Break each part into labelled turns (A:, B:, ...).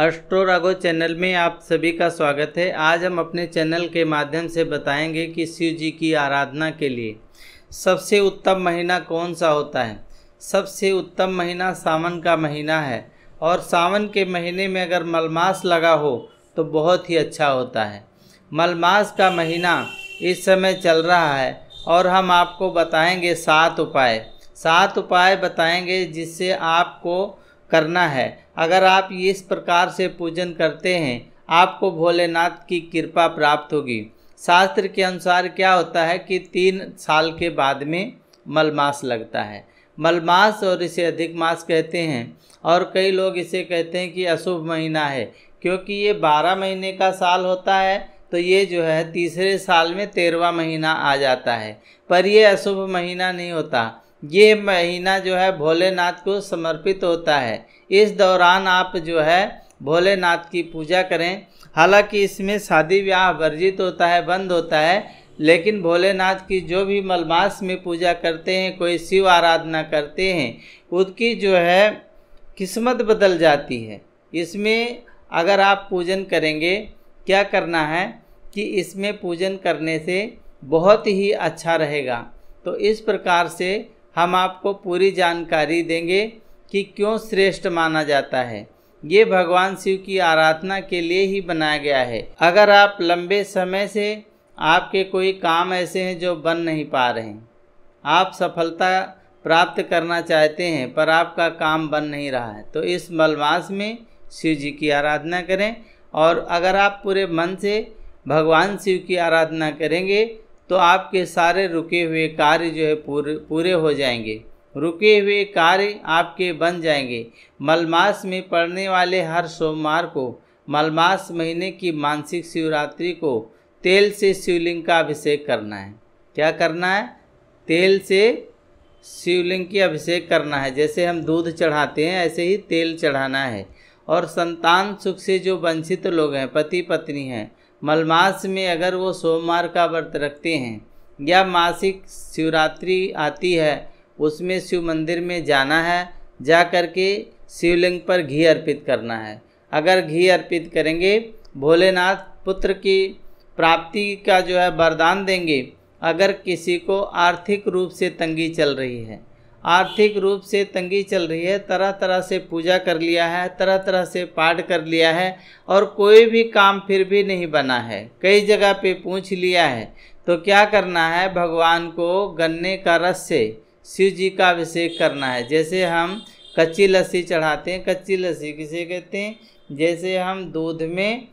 A: astro Ragho channel में आप सभी का स्वागत है आज हम अपने चैनल के माध्यम से बताएंगे कि शिव जी की आराधना के लिए सबसे उत्तम महीना कौन सा होता है सबसे उत्तम महीना सावन का महीना है और सावन के महीने में अगर मलमास लगा हो तो बहुत ही अच्छा होता है मलमास का महीना इस समय चल रहा है और हम आपको बताएंगे सात उपाय सात उपाय बताएंगे जिससे आपको करना है अगर आप इस प्रकार से पूजन करते हैं आपको भोलेनाथ की कृपा प्राप्त होगी शास्त्र के अनुसार क्या होता है कि तीन साल के बाद में मलमास लगता है मलमास और इसे अधिक मास कहते हैं और कई लोग इसे कहते हैं कि अशुभ महीना है क्योंकि ये बारह महीने का साल होता है तो ये जो है तीसरे साल में तेरहवा महीना आ जाता है पर यह अशुभ महीना नहीं होता ये महीना जो है भोलेनाथ को समर्पित होता है इस दौरान आप जो है भोलेनाथ की पूजा करें हालांकि इसमें शादी विवाह वर्जित होता है बंद होता है लेकिन भोलेनाथ की जो भी मलमास में पूजा करते हैं कोई शिव आराधना करते हैं उसकी जो है किस्मत बदल जाती है इसमें अगर आप पूजन करेंगे क्या करना है कि इसमें पूजन करने से बहुत ही अच्छा रहेगा तो इस प्रकार से हम आपको पूरी जानकारी देंगे कि क्यों श्रेष्ठ माना जाता है ये भगवान शिव की आराधना के लिए ही बनाया गया है अगर आप लंबे समय से आपके कोई काम ऐसे हैं जो बन नहीं पा रहे हैं आप सफलता प्राप्त करना चाहते हैं पर आपका काम बन नहीं रहा है तो इस मलमास में शिव जी की आराधना करें और अगर आप पूरे मन से भगवान शिव की आराधना करेंगे तो आपके सारे रुके हुए कार्य जो है पूरे पूरे हो जाएंगे रुके हुए कार्य आपके बन जाएंगे मलमास में पड़ने वाले हर सोमवार को मलमास महीने की मानसिक शिवरात्रि को तेल से शिवलिंग का अभिषेक करना है क्या करना है तेल से शिवलिंग की अभिषेक करना है जैसे हम दूध चढ़ाते हैं ऐसे ही तेल चढ़ाना है और संतान सुख से जो वंचित लोग हैं पति पत्नी हैं मलमास में अगर वो सोमवार का व्रत रखते हैं या मासिक शिवरात्रि आती है उसमें शिव मंदिर में जाना है जा कर के शिवलिंग पर घी अर्पित करना है अगर घी अर्पित करेंगे भोलेनाथ पुत्र की प्राप्ति का जो है वरदान देंगे अगर किसी को आर्थिक रूप से तंगी चल रही है आर्थिक रूप से तंगी चल रही है तरह तरह से पूजा कर लिया है तरह तरह से पाठ कर लिया है और कोई भी काम फिर भी नहीं बना है कई जगह पे पूछ लिया है तो क्या करना है भगवान को गन्ने का रस से शिव जी का अभिषेक करना है जैसे हम कच्ची लस्सी चढ़ाते हैं कच्ची लस्सी किसे कहते हैं जैसे हम दूध में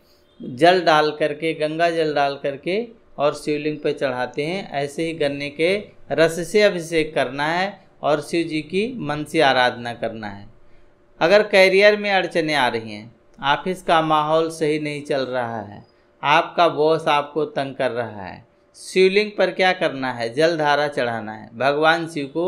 A: जल डाल करके गंगा जल डाल करके और शिवलिंग पर चढ़ाते हैं ऐसे ही गन्ने के रस से अभिषेक करना है और शिव जी की मन से आराधना करना है अगर करियर में अड़चने आ रही हैं ऑफिस का माहौल सही नहीं चल रहा है आपका बॉस आपको तंग कर रहा है शिवलिंग पर क्या करना है जलधारा चढ़ाना है भगवान शिव को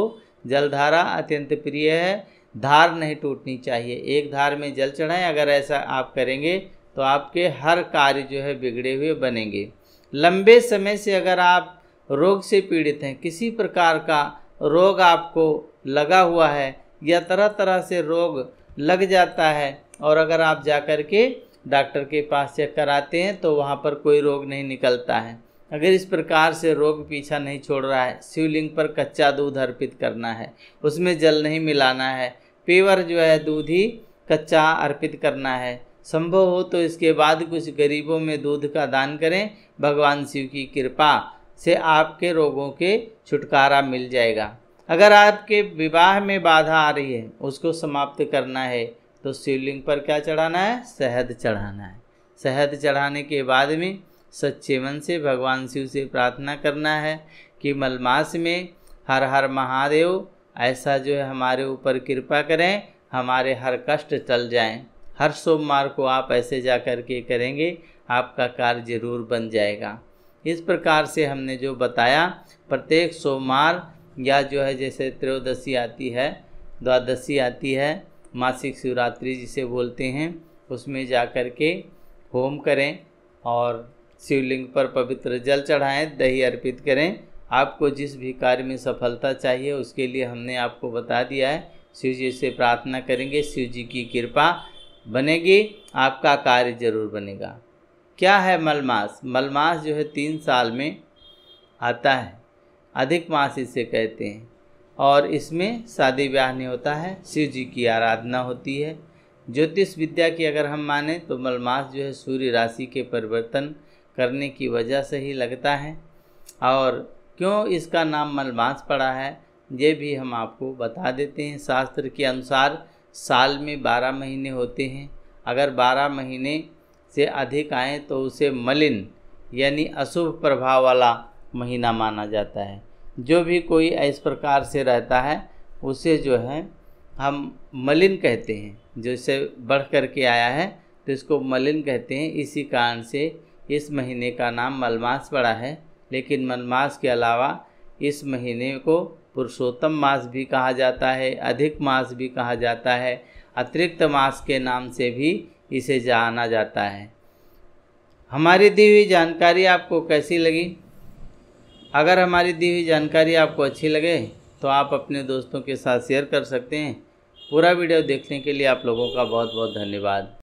A: जलधारा अत्यंत प्रिय है धार नहीं टूटनी चाहिए एक धार में जल चढ़ाएं अगर ऐसा आप करेंगे तो आपके हर कार्य जो है बिगड़े हुए बनेंगे लंबे समय से अगर आप रोग से पीड़ित हैं किसी प्रकार का रोग आपको लगा हुआ है या तरह तरह से रोग लग जाता है और अगर आप जा कर के डॉक्टर के पास चेक कराते हैं तो वहाँ पर कोई रोग नहीं निकलता है अगर इस प्रकार से रोग पीछा नहीं छोड़ रहा है शिवलिंग पर कच्चा दूध अर्पित करना है उसमें जल नहीं मिलाना है पेवर जो है दूध ही कच्चा अर्पित करना है संभव हो तो इसके बाद कुछ गरीबों में दूध का दान करें भगवान शिव की कृपा से आपके रोगों के छुटकारा मिल जाएगा अगर आपके विवाह में बाधा आ रही है उसको समाप्त करना है तो शिवलिंग पर क्या चढ़ाना है शहद चढ़ाना है शहद चढ़ाने के बाद में सच्चे मन से भगवान शिव से प्रार्थना करना है कि मलमास में हर हर महादेव ऐसा जो है हमारे ऊपर कृपा करें हमारे हर कष्ट चल जाएं हर सोमवार को आप ऐसे जा कर के करेंगे आपका कार्य ज़रूर बन जाएगा इस प्रकार से हमने जो बताया प्रत्येक सोमवार या जो है जैसे त्रयोदशी आती है द्वादशी आती है मासिक शिवरात्रि जिसे बोलते हैं उसमें जा कर के होम करें और शिवलिंग पर पवित्र जल चढ़ाएं दही अर्पित करें आपको जिस भी कार्य में सफलता चाहिए उसके लिए हमने आपको बता दिया है शिव जी से प्रार्थना करेंगे शिव जी की कृपा बनेगी आपका कार्य जरूर बनेगा क्या है मलमास मलमास जो है तीन साल में आता है अधिक मास इसे कहते हैं और इसमें शादी ब्याह नहीं होता है शिव जी की आराधना होती है ज्योतिष विद्या की अगर हम माने तो मलमास जो है सूर्य राशि के परिवर्तन करने की वजह से ही लगता है और क्यों इसका नाम मलमास पड़ा है ये भी हम आपको बता देते हैं शास्त्र के अनुसार साल में बारह महीने होते हैं अगर बारह महीने से अधिक आए तो उसे मलिन यानी अशुभ प्रभाव वाला महीना माना जाता है जो भी कोई इस प्रकार से रहता है उसे जो है हम मलिन कहते हैं जो इसे बढ़ कर के आया है तो इसको मलिन कहते हैं इसी कारण से इस महीने का नाम मलमास पड़ा है लेकिन मलमास के अलावा इस महीने को पुरुषोत्तम मास भी कहा जाता है अधिक मास भी कहा जाता है अतिरिक्त मास के नाम से भी इसे जाना जाता है हमारी दी हुई जानकारी आपको कैसी लगी अगर हमारी दी हुई जानकारी आपको अच्छी लगे तो आप अपने दोस्तों के साथ शेयर कर सकते हैं पूरा वीडियो देखने के लिए आप लोगों का बहुत बहुत धन्यवाद